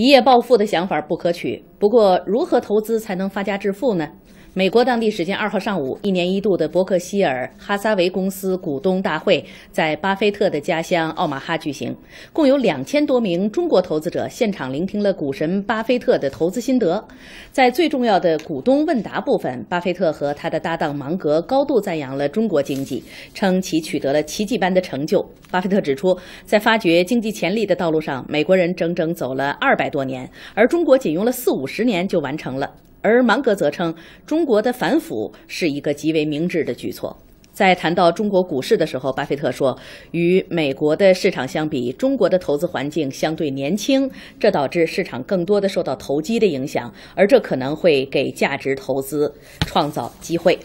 一夜暴富的想法不可取，不过如何投资才能发家致富呢？美国当地时间二号上午，一年一度的伯克希尔·哈撒韦公司股东大会在巴菲特的家乡奥马哈举行。共有两千多名中国投资者现场聆听了股神巴菲特的投资心得。在最重要的股东问答部分，巴菲特和他的搭档芒格高度赞扬了中国经济，称其取得了奇迹般的成就。巴菲特指出，在发掘经济潜力的道路上，美国人整整走了二百多年，而中国仅用了四五十年就完成了。而芒格则称，中国的反腐是一个极为明智的举措。在谈到中国股市的时候，巴菲特说，与美国的市场相比，中国的投资环境相对年轻，这导致市场更多的受到投机的影响，而这可能会给价值投资创造机会。